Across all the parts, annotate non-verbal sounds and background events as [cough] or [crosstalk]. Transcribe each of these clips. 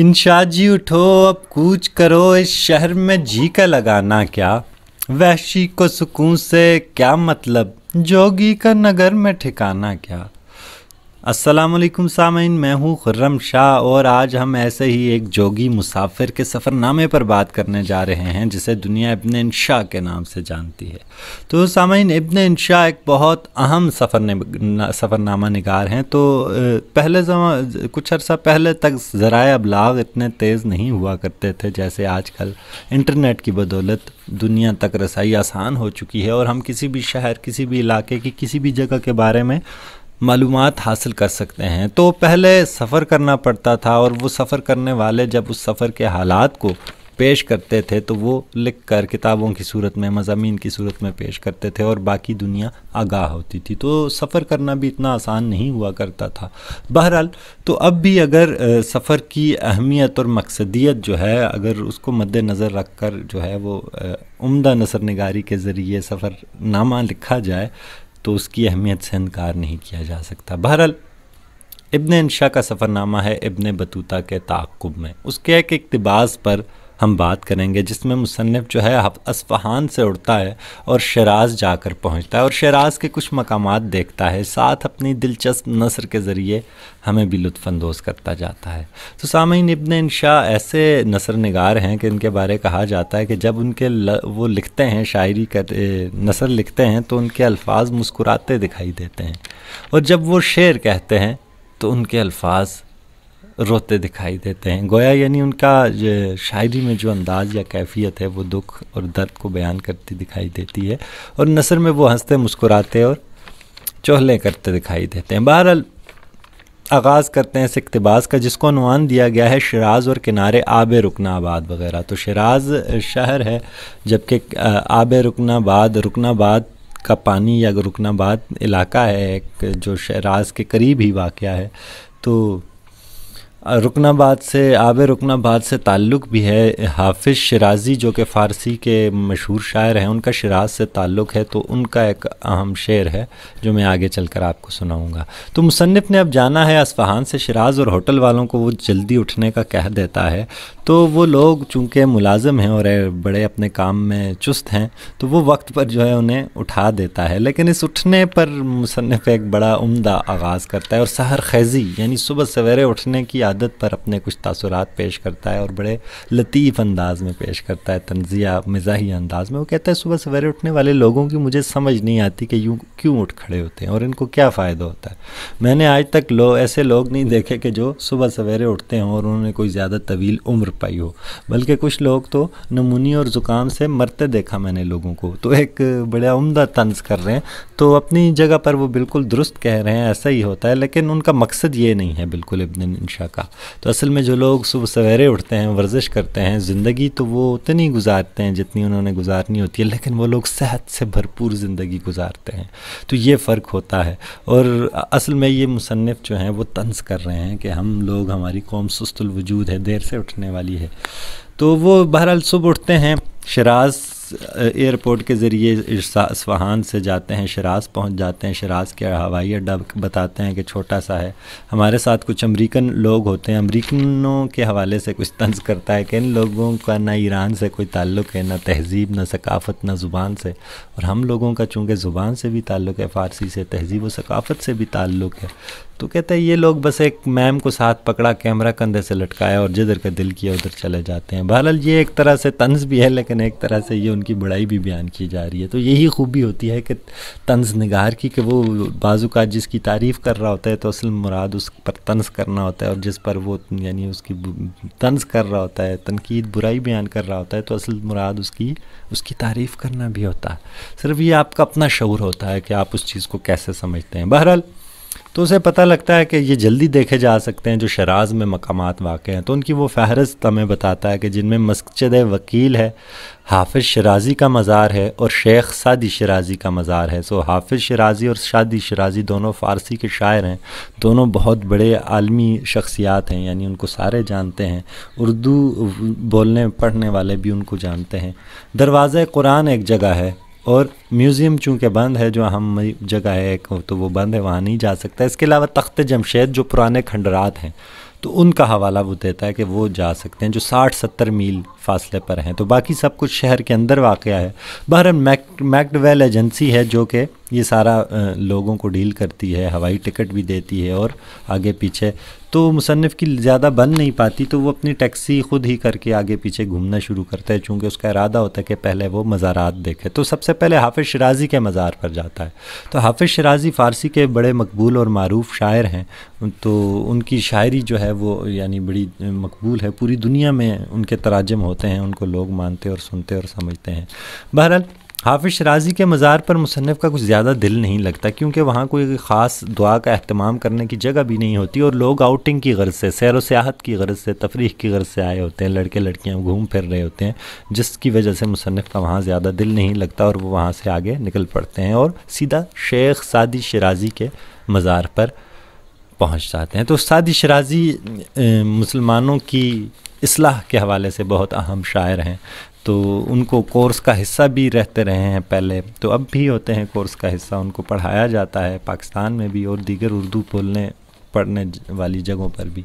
इंशाद जी उठो अब कूच करो इस शहर में जी का लगाना क्या वहशी को सुकून से क्या मतलब जोगी का नगर में ठिकाना क्या असलम सामिन मैं हूँ खुर्रम शाह और आज हम ऐसे ही एक जोगी मुसाफिर के सफ़रनामे पर बात करने जा रहे हैं जिसे दुनिया इब्न इंशा के नाम से जानती है तो सामीन इब्न इंशा एक बहुत अहम सफ़र सफ़रनामा निगार हैं तो पहले जमा कुछ अरसा पहले तक ज़रा अबलाग इतने तेज़ नहीं हुआ करते थे जैसे आजकल इंटरनेट की बदौलत दुनिया तक रसाई आसान हो चुकी है और हम किसी भी शहर किसी भी इलाके की किसी भी जगह के बारे में मालूम हासिल कर सकते हैं तो पहले सफ़र करना पड़ता था और वो सफ़र करने वाले जब उस सफ़र के हालात को पेश करते थे तो वो लिख कर किताबों की सूरत में मजामी की सूरत में पेश करते थे और बाकी दुनिया आगाह होती थी तो सफ़र करना भी इतना आसान नहीं हुआ करता था बहरहाल तो अब भी अगर सफ़र की अहमियत और मकसदियत जो है अगर उसको मद्दनज़र रख कर जो है वो उम्दा नसर नगारी के ज़रिए सफ़रनामा लिखा जाए तो उसकी अहमियत से इनकार नहीं किया जा सकता बहरहाल इब्ने इंशा का सफ़रनामा है इब्ने बतूता के ताकुब में उसके एक इकतबास पर हम बात करेंगे जिसमें मुसनफ़ जो है असफ़हान से उड़ता है और शराज जाकर पहुँचता है और शराज के कुछ मकाम देखता है साथ अपनी दिलचस्प नसर के ज़रिए हमें भी लुफानंदोज करता जाता है तो सामीन इबन इनशा ऐसे नसर नगार हैं कि इनके बारे कहा जाता है कि जब उनके ल, वो लिखते हैं शायरी कर नसर लिखते हैं तो उनके अल्फाज मुस्कुराते दिखाई देते हैं और जब वो शेर कहते हैं तो उनके अल्फाज रोते दिखाई देते हैं गोया यानी उनका शायरी में जो अंदाज या कैफियत है वो दुख और दर्द को बयान करती दिखाई देती है और नसर में वो हंसते मुस्कुराते और चोहले करते दिखाई देते हैं बहरहाल आगाज़ करते हैं इस इकतबास का जिसको अनुमान दिया गया है शराज और किनारे आब रुकनाबाद वगैरह तो शराज शहर है जबकि आब रुकनाबाद रुकनाबाद का पानी या रुकनाबाद इलाका है एक जो शराज के करीब ही वाक़ है तो रुकनाबाद से आब रुकनाबाद से ताल्लुक़ भी है हाफिज़ शराजी जो कि फ़ारसी के मशहूर शायर हैं उनका शराज से ताल्लुक़ है तो उनका एक अहम शेर है जो मैं आगे चल कर आपको सुनाऊँगा तो मुसनफ़ ने अब जाना है असफहान से शराज और होटल वालों को वो जल्दी उठने का कह देता है तो वो लोग चूँकि मुलाजम हैं और बड़े अपने काम में चुस्त हैं तो वो वक्त पर जो है उन्हें उठा देता है लेकिन इस उठने पर मुसनफ़ एक बड़ा उमदा आगाज़ करता है और सहर खैज़ी यानी सुबह सवेरे उठने की विसादत पर अपने कुछ तासुरात पेश करता है और बड़े लतीफ़ अंदाज में पेश करता है तनज़िया मज़ाही अंदाज में वो कहता है सुबह सवेरे उठने वाले लोगों की मुझे समझ नहीं आती कि यूँ क्यों उठ खड़े होते हैं और इनको क्या फ़ायदा होता है मैंने आज तक लो ऐसे लोग नहीं देखे कि जो सुबह सवेरे उठते हैं और उन्होंने कोई ज़्यादा तवील उम्र पाई हो बल्कि कुछ लोग तो नमूनी और ज़ुकाम से मरते देखा मैंने लोगों को तो एक बड़ा उमदा तंज कर रहे हैं तो अपनी जगह पर वो बिल्कुल दुरुस्त कह रहे हैं ऐसा ही होता है लेकिन उनका मकसद ये नहीं है बिल्कुल इब्न इंशा का का तो असल में जो लोग सुबह सवेरे उठते हैं वर्जिश करते हैं ज़िंदगी तो वो उतनी गुजारते हैं जितनी उन्होंने गुजारनी होती है लेकिन वो लोग सेहत से भरपूर ज़िंदगी गुजारते हैं तो ये फ़र्क होता है और असल में ये मुसनफ़ जो हैं वो तंज कर रहे हैं कि हम लोग हमारी कौम सुस्तुल वजूद है देर से उठने वाली है तो वो बहरहाल सुबह उठते हैं शराज एयरपोर्ट के ज़रिए इसफहान से जाते हैं शराज पहुंच जाते हैं शराज के हवाई अड्डा बताते हैं कि छोटा सा है हमारे साथ कुछ अमेरिकन लोग होते हैं अमेरिकनों के हवाले से कुछ तंज करता है कि इन लोगों का ना ईरान से कोई ताल्लुक़ है ना तहजीब ना सकाफ़त ना ज़ुबान से और हम लोगों का चूँकि ज़ुबान से भी ताल्लुक़ है फ़ारसी से तहजीब व सकाफ़त से भी ताल्लुक़ है तो कहते हैं ये लोग बस एक मैम को साथ पकड़ा कैमरा कंधे से लटकाया और जिधर का दिल किया उधर चले जाते हैं बहरहाल ये एक तरह से तंज भी है लेकिन एक तरह से ये उन उनकी बुराई भी बयान की जा रही है तो यही खूबी होती है कि तंज निगार की कि वो बाजू का जिसकी तारीफ़ कर रहा होता है तो असल मुराद उस पर तंज करना होता है और जिस पर वो यानी उसकी तंज कर रहा होता है तनकीद बुराई बयान कर रहा होता है तो असल मुराद उसकी उसकी तारीफ़ करना भी होता है सिर्फ ये आपका अपना शौर होता है कि आप उस चीज़ को कैसे समझते हैं बहरहाल तो उसे पता लगता है कि ये जल्दी देखे जा सकते हैं जो शराज में मकाम वाक़ हैं तो उनकी वो फहरस्त हमें बताता है कि जिनमें मस्जिद वकील है हाफिज़ शराजी का मज़ार है और शेख सादी शराजी का मज़ार है सो हाफिज़ शराजी और शादी शराजी दोनों फ़ारसी के शायर हैं दोनों बहुत बड़े आलमी शख्सियात हैं यानी उनको सारे जानते हैं उर्दू बोलने पढ़ने वाले भी उनको जानते हैं दरवाज़ कुरान एक जगह है और म्यूज़ियम चूँकि बंद है जो हम जगह है एक तो वो बंद है वहाँ नहीं जा सकता इसके अलावा तख्त जमशेद जो पुराने खंडरात हैं तो उनका हवाला वो देता है कि वो जा सकते हैं जो साठ सत्तर मील फासले पर हैं तो बाकी सब कुछ शहर के अंदर वाक़ है बहर मैक मैकडवेल एजेंसी है जो कि ये सारा लोगों को डील करती है हवाई टिकट भी देती है और आगे पीछे तो मुसनफ़ की ज़्यादा बन नहीं पाती तो वो अपनी टैक्सी ख़ुद ही करके आगे पीछे घूमना शुरू करता है चूँकि उसका इरादा होता है कि पहले वो मज़ारात देखे तो सबसे पहले हाफिज़ शराजी के मज़ार पर जाता है तो हाफिज़ शराजी फ़ारसी के बड़े मकबूल और मरूफ शायर हैं तो उनकी शायरी जो है वो यानी बड़ी मकबूल है पूरी दुनिया में उनके तराजम हो होते हैं उनको लोग मानते और सुनते और समझते हैं बहरहाल हाफिज शराजी के मज़ार पर मुसनफ़ का कुछ ज़्यादा दिल नहीं लगता क्योंकि वहाँ कोई ख़ास दुआ का अहतमाम करने की जगह भी नहीं होती और लोग आउटिंग की गर्ज से सैर व सियाहत की गर्ज से तफरीह की गर्ज से आए होते हैं लड़के लड़कियाँ घूम फिर रहे होते हैं जिसकी वजह से मुसनफ़ का वहाँ ज़्यादा दिल नहीं लगता और वो वहाँ से आगे निकल पड़ते हैं और सीधा शेख सादी शराजी के मज़ार पर पहुँच जाते हैं तो सादी शराजी मुसलमानों की इसलाह के हवाले से बहुत अहम शायर हैं तो उनको कोर्स का हिस्सा भी रहते रहे हैं पहले तो अब भी होते हैं कोर्स का हिस्सा उनको पढ़ाया जाता है पाकिस्तान में भी और दीगर उर्दू बोलने पढ़ने वाली जगहों पर भी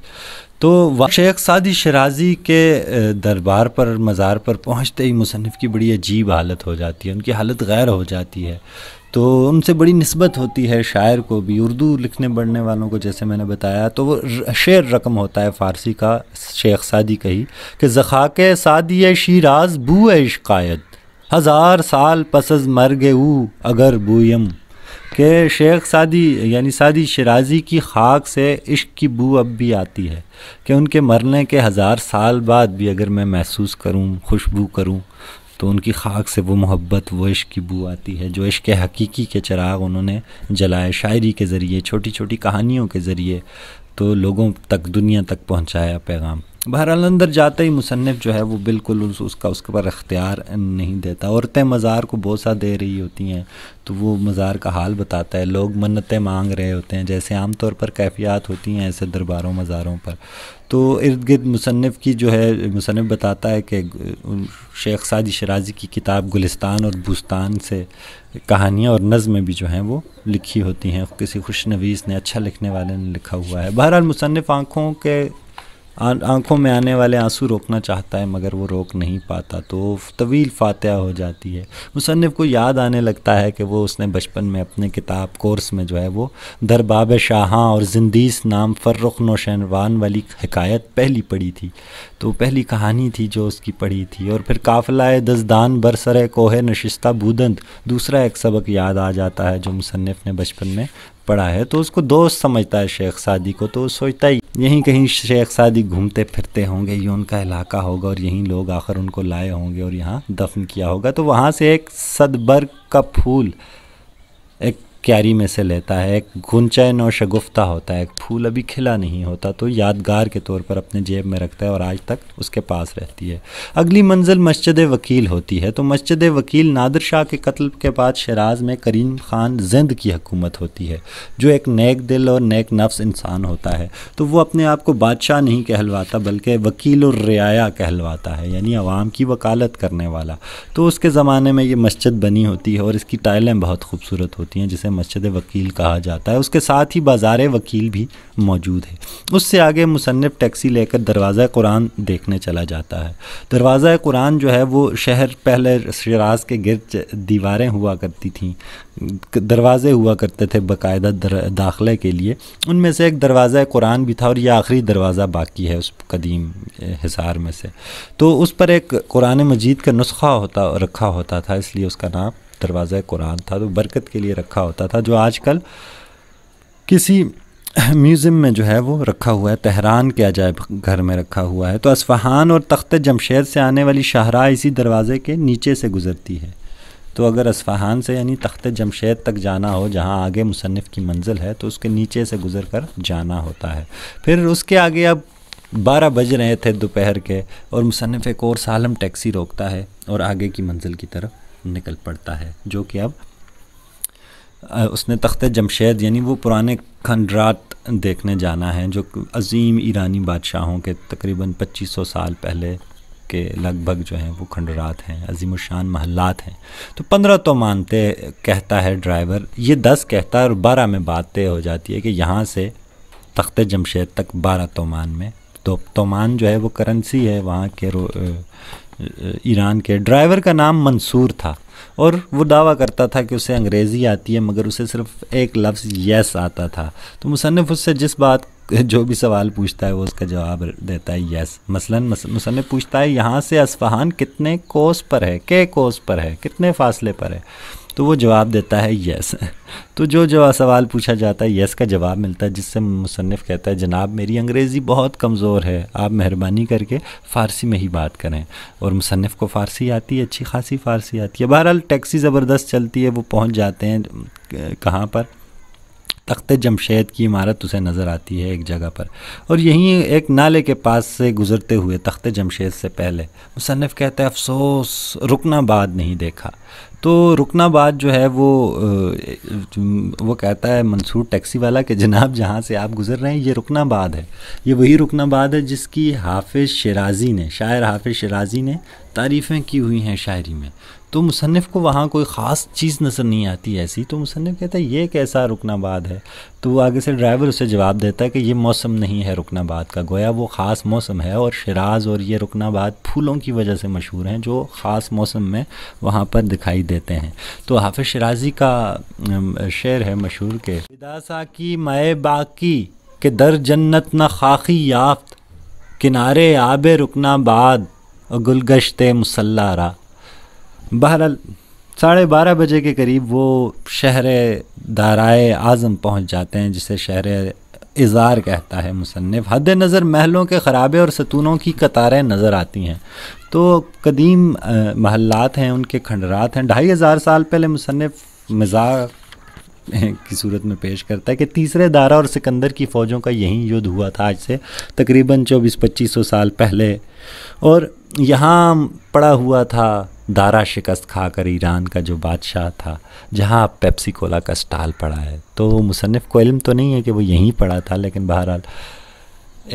तो शेख सादी शराजी के दरबार पर मज़ार पर पहुँचते ही मुसनफ़ की बड़ी अजीब हालत हो जाती है उनकी हालत गैर हो जाती है तो उनसे बड़ी नस्बत होती है शायर को भी उर्दू लिखने पढ़ने वालों को जैसे मैंने बताया तो वो शेर रकम होता है फ़ारसी का शेख सादी कही कि ज़ख़ाक सादी शीराज बू शिकायत हज़ार साल पसज मर गए ऊ अगर बूयम के शेख सादी यानी सादी शराजी की खाक से इश्क की बू अब भी आती है कि उनके मरने के हज़ार साल बाद भी अगर मैं महसूस करूँ खुशबू करूँ तो उनकी खाक से वो मोहब्बत वो इश्क की बू आती है जो इश्क हकीकी के चराग उन्होंने जलाए शायरी के ज़रिए छोटी छोटी कहानियों के ज़रिए तो लोगों तक दुनिया तक पहुँचाया पैगाम बहरहाल अंदर जाते ही मुसनफ़ जो है वो बिल्कुल उस, उसका उसके पर अख्तियार नहीं देता औरतें मज़ार को बोसा दे रही होती हैं तो वो मज़ार का हाल बताता है लोग मन्नतें मांग रहे होते हैं जैसे आम तौर पर कैफियात होती हैं ऐसे दरबारों मज़ारों पर तो इर्द गिर्द मुसनफ़ की जो है मुसनफ़ बताता है कि शेख सादी शराजी की किताब गुलिस्तान और बुस्तान से कहानियाँ और नज़में भी जो हैं वो लिखी होती हैं किसी खुशनवीस ने अच्छा लिखने वाले ने लिखा हुआ है बहरहाल मुसनफ़ आँखों के आंखों में आने वाले आंसू रोकना चाहता है मगर वो रोक नहीं पाता तो तवील फातह हो जाती है मुसनफ़ को याद आने लगता है कि वो उसने बचपन में अपने किताब कोर्स में जो है वो दरबाब शाहां और जिंदीस नाम फ़र्रुख नौशनवान वाली हकायत पहली पढ़ी थी तो पहली कहानी थी जो उसकी पढ़ी थी और फिर काफिला दसदान बरसर कोह नशिस्ता बूदंद दूसरा एक सबक याद आ जाता है जो मुसनफ़ ने बचपन में पढ़ा है तो उसको दोस्त समझता है शेख सादी को तो सोचता ही यहीं कहीं शेख सादी घूमते फिरते होंगे ये उनका इलाका होगा और यहीं लोग आखिर उनको लाए होंगे और यहाँ दफन किया होगा तो वहाँ से एक सदबर का फूल क्यारी में से लेता है एक गुंचैन और शगुफ्ता होता है एक फूल अभी खिला नहीं होता तो यादगार के तौर पर अपने जेब में रखता है और आज तक उसके पास रहती है अगली मंजिल मस्जिद वकील होती है तो मस्जिद वकील नादर शाह के कत्ल के बाद शराज में करीम खान जिंद की हकूमत होती है जो एक नेक दिल और नेक नफ्स इंसान होता है तो वो अपने आप को बादशाह नहीं कहलवाता बल्कि वकील और रियाया कहलवाता है यानी आवाम की वकालत करने वाला तो उसके ज़माने में ये मस्जिद बनी होती है और इसकी टाइलें बहुत खूबसूरत होती हैं जिसे जिसे मस्जिद वकील कहा जाता है उसके साथ ही बाजार वकील भी मौजूद है उससे आगे मुसनफ़ टैक्सी लेकर दरवाज़ा कुरान देखने चला जाता है दरवाज़ा कुरान जो है वो शहर पहले शराज के गिर दीवारें हुआ करती थीं दरवाज़े हुआ करते थे बाकायदा दाखिले के लिए उनमें से एक दरवाज़ा कुरान भी था और यह आखिरी दरवाज़ा बाकी है उस कदीम हिसार में से तो उस पर एक कुरान मजीद का नुस्खा होता रखा होता था इसलिए उसका नाम दरवाज़ा कुरान था तो बरकत के लिए रखा होता था जो आजकल किसी म्यूज़ियम में जो है वो रखा हुआ है तहरान के अजायब घर में रखा हुआ है तो असफहान और तख्त जमशेद से आने वाली शाहरा इसी दरवाज़े के नीचे से गुज़रती है तो अगर असफहान से यानी तख्त जमशेद तक जाना हो जहाँ आगे मुसनफ़ की मंजिल है तो उसके नीचे से गुज़र कर जाना होता है फिर उसके आगे अब बारह बज रहे थे दोपहर के और मुसनफ़ एक और सालम टैक्सी रोकता है और आगे की मंजिल की तरफ निकल पड़ता है जो कि अब उसने तख्त जमशेद यानी वो पुराने खंडरात देखने जाना है जो अजीम ईरानी बादशाहों के तकरीबन 2500 साल पहले के लगभग जो हैं वो खंडरात हैं अजीम शान महल्लात हैं तो पंद्रह तो मानते कहता है ड्राइवर ये दस कहता है और बारह में बात तय हो जाती है कि यहाँ से तख्त जमशेद तक बारह तोमान में तो तोमान जो है वो करेंसी है वहाँ के ईरान के ड्राइवर का नाम मंसूर था और वो दावा करता था कि उसे अंग्रेज़ी आती है मगर उसे सिर्फ एक लफ्ज़ यस आता था तो मुसनफ़ उससे जिस बात जो भी सवाल पूछता है वो उसका जवाब देता है यस मसलन मुसनफ़ पूछता है यहाँ से असफहान कितने कोस पर है के कोस पर है कितने फासले पर है तो वो जवाब देता है यस तो जो जो सवाल पूछा जाता है यस का जवाब मिलता है जिससे मुसनफ़ कहता है जनाब मेरी अंग्रेज़ी बहुत कमज़ोर है आप मेहरबानी करके फ़ारसी में ही बात करें और मुसनफ़ को फ़ारसी आती है अच्छी खासी फ़ारसी आती है बहरहाल टैक्सी ज़बरदस्त चलती है वो पहुँच जाते हैं कहाँ पर तख्त जमशेद की इमारत उसे नज़र आती है एक जगह पर और यहीं एक नाले के पास से गुज़रते हुए तख्त जमशेद से पहले मुसनफ़ कहते हैं अफसोस रुकना बाद नहीं देखा तो रुकनाबाद जो है वो वो कहता है मंसूर टैक्सी वाला कि जनाब जहाँ से आप गुजर रहे हैं ये रुकनाबाद है ये वही रुकनाबाद है जिसकी हाफिज़ शराजी ने शायर हाफिज़ शराजी ने तारीफ़ें की हुई हैं शायरी में तो मुसनफ़ को वहाँ कोई ख़ास चीज़ नज़र नहीं आती ऐसी तो मुसनफ़ कहता है ये कैसा रुकनाबाद है तो वो आगे से ड्राइवर उसे जवाब देता है कि ये मौसम नहीं है रुकनाबाद का गोया वो ख़ास मौसम है और शराज और ये रुकनाबाद फूलों की वजह से मशहूर हैं जो ख़ास मौसम में वहाँ पर दिखाई देते हैं तो हाफिज़ शराजी का शेर है मशहूर के विदासा की माए बाकी के दर जन्नत न ख़ाखी याफ्त किनारे आब रुकना बाद और गुलगश्त मुसल्ला बहरहाल साढ़े बारह बजे के करीब वो शहर दाराए आज़म पहुंच जाते हैं जिसे शहर इज़ार कहता है मुसनफ़ हद नज़र महलों के ख़राबे और सतूनों की कतारें नज़र आती हैं तो कदीम महल्लात हैं उनके खंडरात हैं ढाई हज़ार साल पहले मुसनफ़ मज़ाक [laughs] की सूरत में पेश करता है कि तीसरे दारा और सिकंदर की फ़ौजों का यही युद्ध हुआ था आज से तकरीबन चौबीस पच्चीस सौ साल पहले और यहाँ पड़ा हुआ था दारा शिकस्त खाकर ईरान का जो बादशाह था जहाँ पेप्सी कोला का स्टाल पड़ा है तो मुसनफ़ को इल्म तो नहीं है कि वो यहीं पड़ा था लेकिन बहरहाल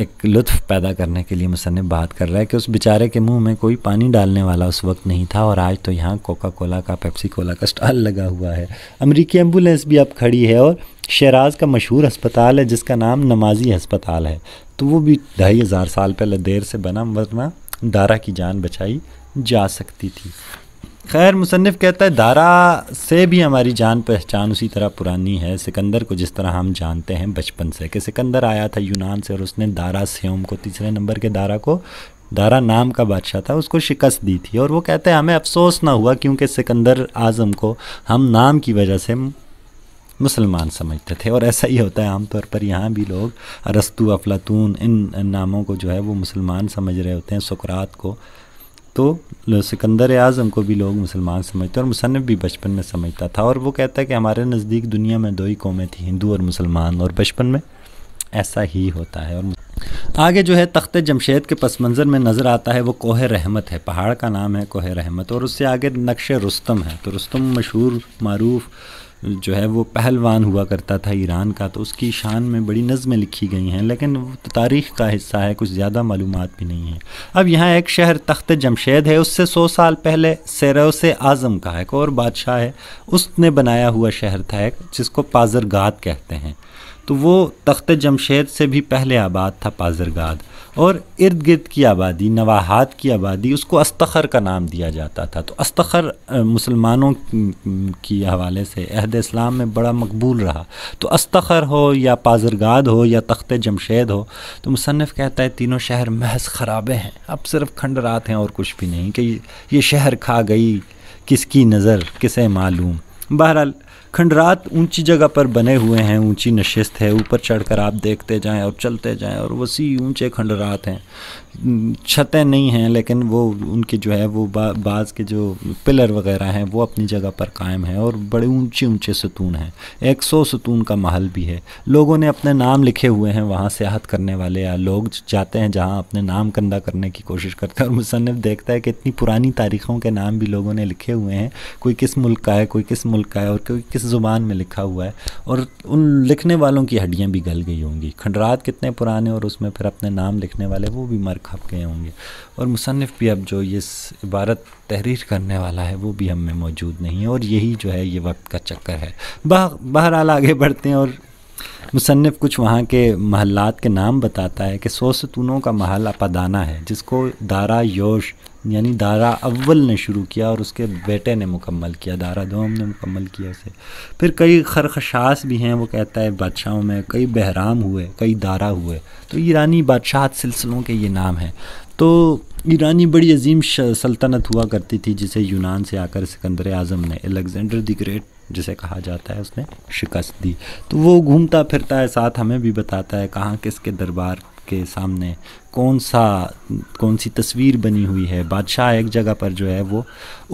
एक लुत्फ पैदा करने के लिए मुसनफ़ बात कर रहा है कि उस बेचारे के मुंह में कोई पानी डालने वाला उस वक्त नहीं था और आज तो यहाँ कोका कोला का पेप्सी कोला का स्टॉल लगा हुआ है अमेरिकी एम्बुलेंस भी अब खड़ी है और शहराज का मशहूर अस्पताल है जिसका नाम नमाजी अस्पताल है तो वो भी ढाई हज़ार साल पहले देर से बना वरना दारा की जान बचाई जा सकती थी खैर मुसनफ़ कहता है दारा से भी हमारी जान पहचान उसी तरह पुरानी है सिकंदर को जिस तरह हम जानते हैं बचपन से कि सिकंदर आया था यूनान से और उसने दारा स्योम को तीसरे नंबर के दारा को दारा नाम का बादशाह था उसको शिकस्त दी थी और वो कहते हैं हमें अफसोस ना हुआ क्योंकि सिकंदर आज़म को हम नाम की वजह से मुसलमान समझते थे और ऐसा ही होता है आमतौर पर यहाँ भी लोग अरस्तु अफलातून इन नामों को जो है वो मुसलमान समझ रहे होते हैं सुकरात को तो सिकंदर आज़म को भी लोग मुसलमान समझते और मुसनफ़ भी बचपन में समझता था और वो कहता है कि हमारे नज़दीक दुनिया में दो ही कौमें थी हिंदू और मुसलमान और बचपन में ऐसा ही होता है और आगे जो है तख्त जमशेद के पस मंज़र में नज़र आता है वो कोह रहमत है पहाड़ का नाम है कोह रहमत और उससे आगे नक्श रुस्तम है तो रुस्तम मशहूर मरूफ़ जो है वो पहलवान हुआ करता था ईरान का तो उसकी शान में बड़ी नज़में लिखी गई हैं लेकिन तो तारीख़ का हिस्सा है कुछ ज़्यादा मालूम भी नहीं है अब यहाँ एक शहर तख्त जमशेद है उससे सौ साल पहले सैरोस आज़म का एक और बादशाह है उसने बनाया हुआ शहर था एक जिसको पाजरगात कहते हैं तो वो तख्त जमशेद से भी पहले आबाद था पाजरगाद और इर्द गिर्द की आबादी नवाहात की आबादी उसको अस्तखर का नाम दिया जाता था तो अस्तखर मुसलमानों की हवाले से अहद इस्लाम में बड़ा मकबूल रहा तो अस्तखर हो या पाजरगाद हो या तख्त जमशेद हो तो मुसनफ़ कहता है तीनों शहर महज खराबे हैं अब सिर्फ खंडरात हैं और कुछ भी नहीं कि ये शहर खा गई किसकी नज़र किसे मालूम बहरहाल खंडरात ऊंची जगह पर बने हुए हैं ऊंची नशस्त है ऊपर चढ़कर आप देखते जाएं और चलते जाएं और वसी ऊंचे खंडरात हैं छतें नहीं हैं लेकिन वो उनके जो है वो बा, बाज़ के जो पिलर वगैरह हैं वो अपनी जगह पर कायम हैं और बड़े ऊंचे ऊंचे सतून हैं एक सौ सतून का महल भी है लोगों ने अपने नाम लिखे हुए हैं वहाँ सियाहत करने वाले या लोग जाते हैं जहाँ अपने नाम कंदा करने की कोशिश करते हैं और मुसनफ़ देखता है कि इतनी पुरानी तारीख़ों के नाम भी लोगों ने लिखे हुए हैं कोई किस मुल्क का है कोई किस मुल्क का है और कोई किस ज़ुबान में लिखा हुआ है और उन लिखने वालों की हड्डियाँ भी गल गई होंगी खंडरात कितने पुराने और उसमें फिर अपने नाम लिखने वाले वो भी मर खप गए होंगे और मुसनफ़ भी अब जो ये इबारत तहरीर करने वाला है वो भी हम में मौजूद नहीं है और यही जो है ये वक्त का चक्कर है बहरहाल आगे बढ़ते हैं और मुसनफ़ कुछ वहाँ के महल्लात के नाम बताता है कि सौ सतूनों का महल अपादाना है जिसको दारा योश यानी दारा अव्वल ने शुरू किया और उसके बेटे ने मुकम्मल किया दारा दोम ने मुकम्मल किया उसे फिर कई खरखशास भी हैं वो कहता है बादशाहों में कई बहराम हुए कई दारा हुए तो ईरानी बादशाह सिलसिलों के ये नाम हैं तो ईरानी बड़ी अजीम सल्तनत हुआ करती थी जिसे यूनान से आकर सिकंदर आज़म ने अलेक्जेंडर द ग्रेट जिसे कहा जाता है उसने शिकस्त दी तो वो घूमता फिरता है साथ हमें भी बताता है कहाँ किसके दरबार के सामने कौन सा कौन सी तस्वीर बनी हुई है बादशाह एक जगह पर जो है वो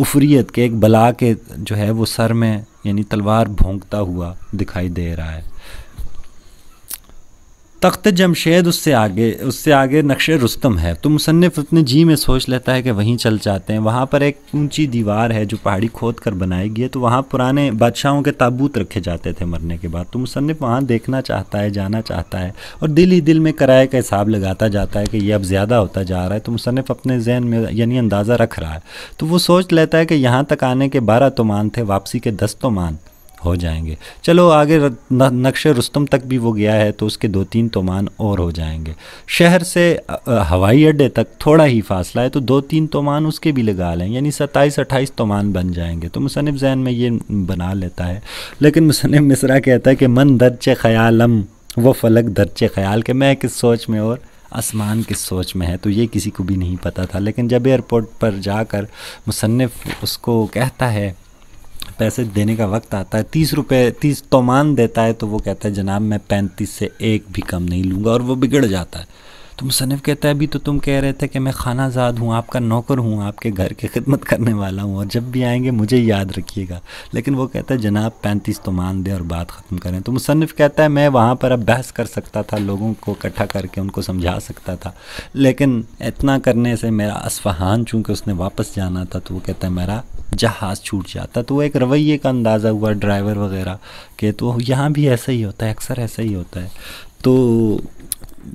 उफरीत के एक बला के जो है वो सर में यानी तलवार भोंकता हुआ दिखाई दे रहा है तख्त जमशेद उससे आगे उससे आगे नक्श रुस्तम है तो मुसनफ़ अपने जी में सोच लेता है कि वहीं चल जाते हैं वहाँ पर एक ऊंची दीवार है जो पहाड़ी खोद कर बनाई गई है तो वहाँ पुराने बादशाहों के ताबूत रखे जाते थे मरने के बाद तो मुसनफ़ वहाँ देखना चाहता है जाना चाहता है और दिल ही दिल में किराए का हिसाब लगाता जाता है कि यह अब ज़्यादा होता जा रहा है तो मुसनफ़ अपने जहन में यानी अंदाज़ा रख रहा है तो वो सोच लेता है कि यहाँ तक आने के बारह तोमान थे वापसी के दस तोमान हो जाएंगे चलो आगे नक्श रुस्तम तक भी वो गया है तो उसके दो तीन तोमान और हो जाएंगे शहर से हवाई अड्डे तक थोड़ा ही फासला है तो दो तीन तोमान उसके भी लगा लें यानी सत्ताईस अट्ठाईस तोमान बन जाएंगे तो मुसनफ़ जहन में ये बना लेता है लेकिन मुसनफ़ मिसरा कहता है कि मन दर्ज ख़यालम व फलक दर्ज ख़याल के मैं किस सोच में और आसमान किस सोच में है तो ये किसी को भी नहीं पता था लेकिन जब एयरपोर्ट पर जाकर मुसनफ़ उसको कहता है पैसे देने का वक्त आता है तीस रुपये तीस तोमान देता है तो वो कहता है जनाब मैं पैंतीस से एक भी कम नहीं लूँगा और वो बिगड़ जाता है तो मुसनफ़ कहता है अभी तो तुम कह रहे थे कि मैं खाना आजाद हूँ आपका नौकर हूँ आपके घर की खिदमत करने वाला हूँ और जब भी आएंगे मुझे याद रखिएगा लेकिन वो कहता है जनाब पैंतीस तो मान दें और बात ख़त्म करें तो मुसनफ़ कहता है मैं वहाँ पर अब बहस कर सकता था लोगों को इकट्ठा करके उनको समझा सकता था लेकिन इतना करने से मेरा असफहान चूँकि उसने वापस जाना था तो वो कहता है मेरा जहाज़ छूट जाता तो एक रवैये का अंदाज़ा हुआ ड्राइवर वगैरह के तो यहाँ भी ऐसा ही होता है अक्सर ऐसा ही होता है तो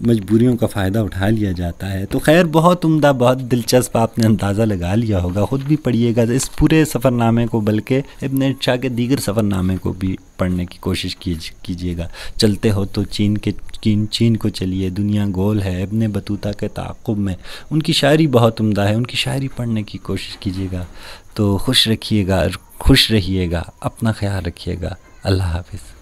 मजबूरियों का फ़ायदा उठा लिया जाता है तो खैर बहुत उम्दा बहुत दिलचस्प आपने अंदाज़ा लगा लिया होगा ख़ुद भी पढ़िएगा इस पूरे सफ़रनामे को बल्कि इबन शाह के दीगर सफ़रनामे को भी पढ़ने की कोशिश कीजिएगा चलते हो तो चीन के चीन चीन को चलिए दुनिया गोल है इबन बतूता के तकब में उनकी शायरी बहुत उम्दा है उनकी शायरी पढ़ने की कोशिश कीजिएगा तो खुश रखिएगा खुश रहिएगा अपना ख्याल रखिएगा अल्लाह हाफिज़